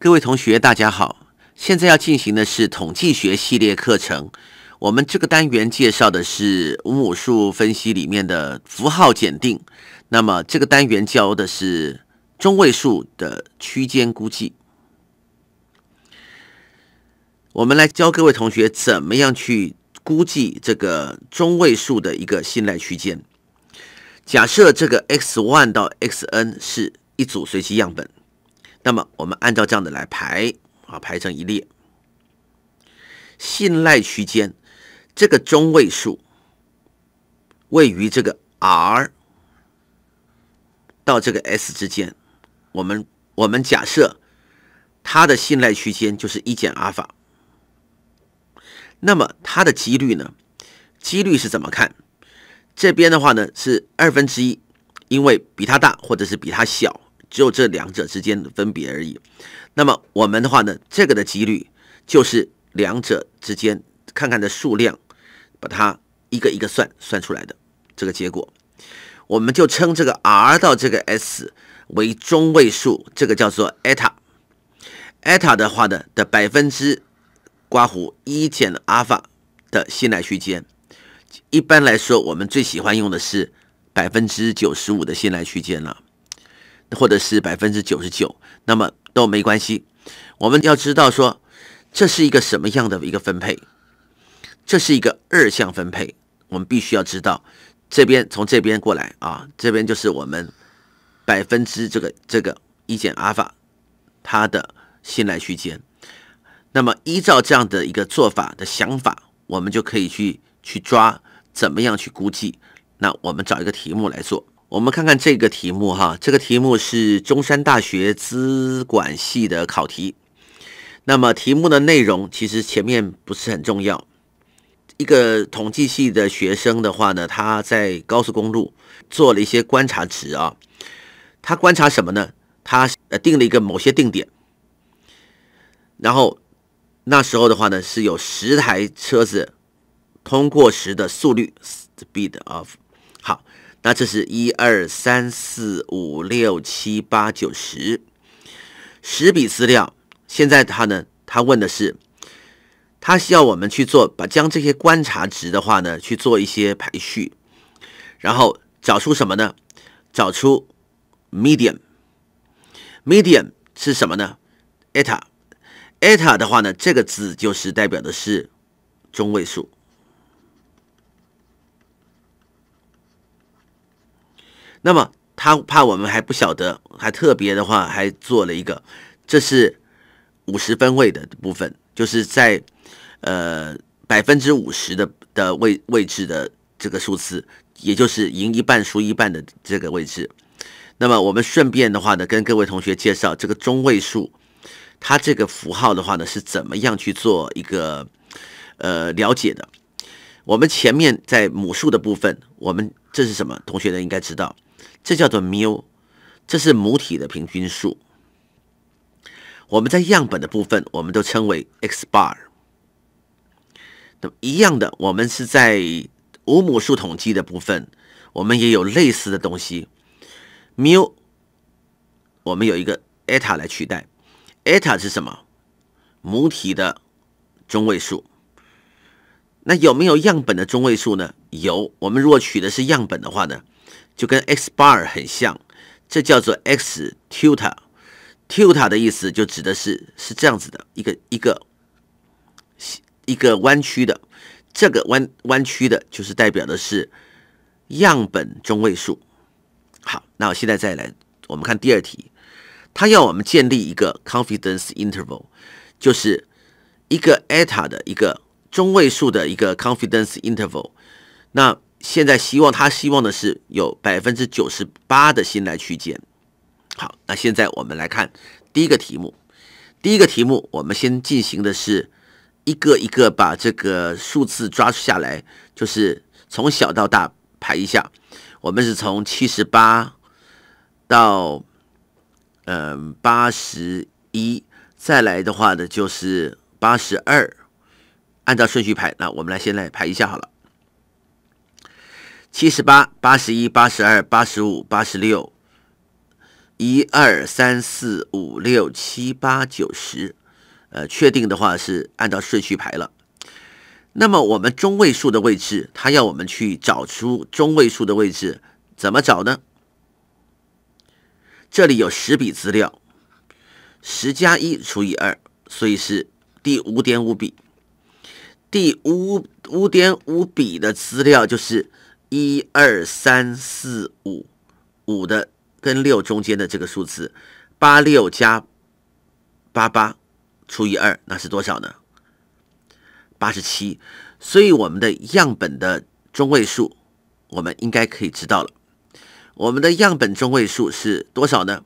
各位同学，大家好。现在要进行的是统计学系列课程。我们这个单元介绍的是五母数分析里面的符号检定。那么这个单元教的是中位数的区间估计。我们来教各位同学怎么样去估计这个中位数的一个信赖区间。假设这个 x one 到 xn 是一组随机样本。那么我们按照这样的来排啊，排成一列。信赖区间这个中位数位于这个 R 到这个 S 之间，我们我们假设它的信赖区间就是一减阿尔法。那么它的几率呢？几率是怎么看？这边的话呢是二分之一，因为比它大或者是比它小。只有这两者之间的分别而已。那么我们的话呢，这个的几率就是两者之间看看的数量，把它一个一个算算出来的这个结果，我们就称这个 R 到这个 S 为中位数，这个叫做 eta。eta 的话呢的百分之刮弧一减阿尔法的信赖区间，一般来说我们最喜欢用的是百分之九十五的信赖区间了。或者是百分之九十九，那么都没关系。我们要知道说，这是一个什么样的一个分配？这是一个二项分配。我们必须要知道，这边从这边过来啊，这边就是我们百分之这个这个一减阿尔法它的信赖区间。那么依照这样的一个做法的想法，我们就可以去去抓怎么样去估计。那我们找一个题目来做。我们看看这个题目哈，这个题目是中山大学资管系的考题。那么题目的内容其实前面不是很重要。一个统计系的学生的话呢，他在高速公路做了一些观察值啊。他观察什么呢？他呃定了一个某些定点，然后那时候的话呢，是有十台车子通过时的速率，speed of，好。那这是一二三四五六七八九十十笔资料。现在他呢，他问的是，他需要我们去做，把将这些观察值的话呢去做一些排序，然后找出什么呢？找出 m e d i u m m e d i medium 是什么呢？eta。eta 的话呢，这个字就是代表的是中位数。那么他怕我们还不晓得，还特别的话还做了一个，这是五十分位的部分，就是在呃百分之五十的的位位置的这个数字，也就是赢一半输一半的这个位置。那么我们顺便的话呢，跟各位同学介绍这个中位数，它这个符号的话呢是怎么样去做一个呃了解的？我们前面在母数的部分，我们这是什么？同学呢应该知道。这叫做缪，这是母体的平均数。我们在样本的部分，我们都称为 x bar。那么一样的，我们是在无母数统计的部分，我们也有类似的东西。缪，我们有一个 eta 来取代。eta 是什么？母体的中位数。那有没有样本的中位数呢？有。我们如果取的是样本的话呢？就跟 x bar 很像，这叫做 x t i l a t i l a 的意思就指的是是这样子的一个一个一个弯曲的，这个弯弯曲的就是代表的是样本中位数。好，那我现在再来，我们看第二题，它要我们建立一个 confidence interval，就是一个 eta 的一个中位数的一个 confidence interval。那现在希望他希望的是有百分之九十八的心来去减。好，那现在我们来看第一个题目。第一个题目，我们先进行的是一个一个把这个数字抓下来，就是从小到大排一下。我们是从七十八到嗯八十一，再来的话呢就是八十二，按照顺序排。那我们来先来排一下好了。七十八、八十一、八十二、八十五、八十六，一二三四五六七八九十，呃，确定的话是按照顺序排了。那么我们中位数的位置，它要我们去找出中位数的位置，怎么找呢？这里有十笔资料，十加一除以二，所以是第五点五笔。第五五点五笔的资料就是。一二三四五五的跟六中间的这个数字，八六加八八除以二，那是多少呢？八十七。所以我们的样本的中位数，我们应该可以知道了。我们的样本中位数是多少呢？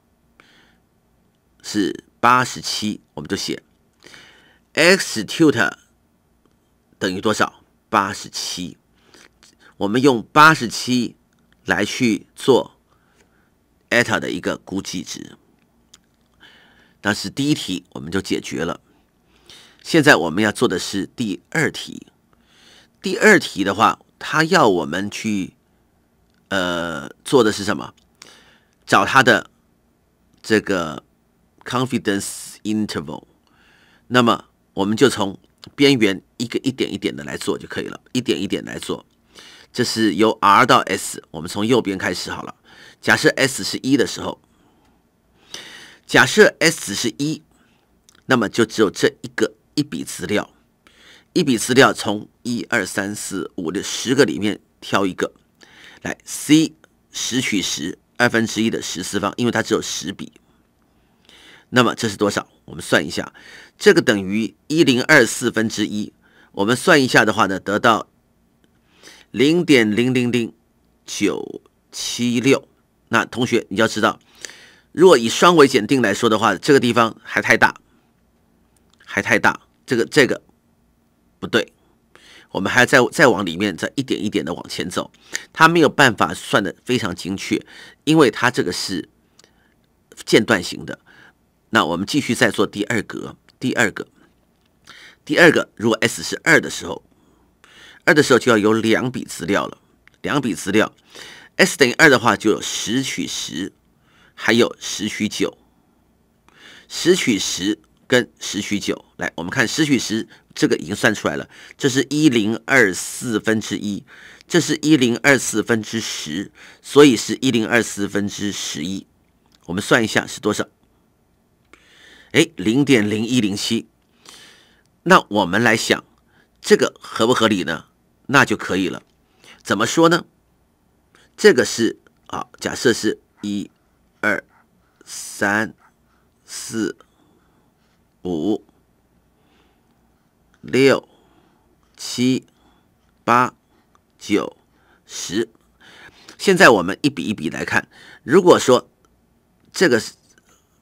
是八十七。我们就写 x t u t d 等于多少？八十七。我们用八十七来去做 eta 的一个估计值，但是第一题我们就解决了。现在我们要做的是第二题，第二题的话，它要我们去呃做的是什么？找它的这个 confidence interval。那么我们就从边缘一个一点一点的来做就可以了，一点一点来做。这是由 R 到 S，我们从右边开始好了。假设 S 是一的时候，假设 S 是一，那么就只有这一个一笔资料，一笔资料从一二三四五六十个里面挑一个，来 C 十取十二分之一的十次方，因为它只有十笔。那么这是多少？我们算一下，这个等于一零二四分之一。我们算一下的话呢，得到。零点零零零九七六，那同学你要知道，如果以双位检定来说的话，这个地方还太大，还太大，这个这个不对，我们还要再再往里面再一点一点的往前走，它没有办法算的非常精确，因为它这个是间断型的。那我们继续再做第二格，第二个，第二个，如果 s 是二的时候。二的时候就要有两笔资料了，两笔资料，S 等于二的话就有十取十，还有十取九，十取十跟十取九。来，我们看十取十，这个已经算出来了，这是1024分之一，这是1 0二4分之十，所以是1 0 2四分之十一。我们算一下是多少？哎，0.0107。那我们来想，这个合不合理呢？那就可以了，怎么说呢？这个是啊，假设是一二三四五六七八九十。现在我们一笔一笔来看，如果说这个是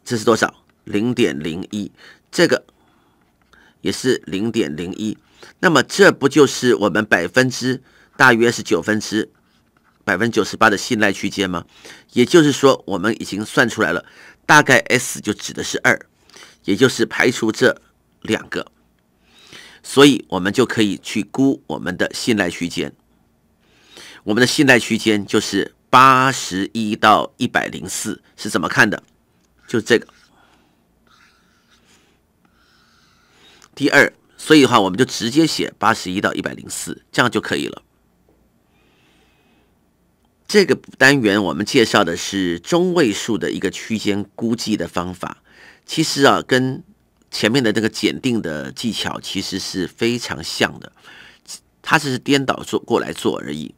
这是多少？零点零一，这个。也是零点零一，那么这不就是我们百分之大约是九分之百分之九十八的信赖区间吗？也就是说，我们已经算出来了，大概 s 就指的是二，也就是排除这两个，所以我们就可以去估我们的信赖区间。我们的信赖区间就是八十一到一百零四，是怎么看的？就这个。第二，所以的话，我们就直接写八十一到一百零四，这样就可以了。这个单元我们介绍的是中位数的一个区间估计的方法，其实啊，跟前面的那个检定的技巧其实是非常像的，它只是颠倒做过来做而已。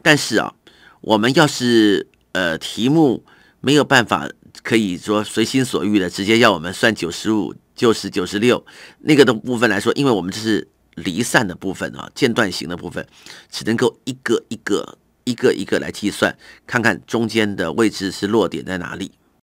但是啊，我们要是呃题目没有办法可以说随心所欲的直接要我们算九十五。就是九十六那个的部分来说，因为我们这是离散的部分啊，间断型的部分，只能够一个一个一个一个来计算，看看中间的位置是落点在哪里。